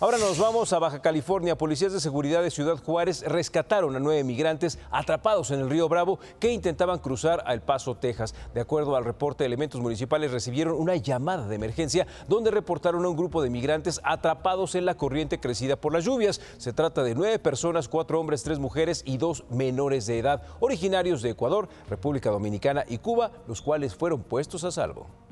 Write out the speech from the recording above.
Ahora nos vamos a Baja California. Policías de seguridad de Ciudad Juárez rescataron a nueve migrantes atrapados en el río Bravo que intentaban cruzar a El Paso, Texas. De acuerdo al reporte, elementos municipales recibieron una llamada de emergencia donde reportaron a un grupo de migrantes atrapados en la corriente crecida por las lluvias. Se trata de nueve personas, cuatro hombres, tres mujeres y dos menores de edad, originarios de Ecuador, República Dominicana y Cuba, los cuales fueron puestos a salvo.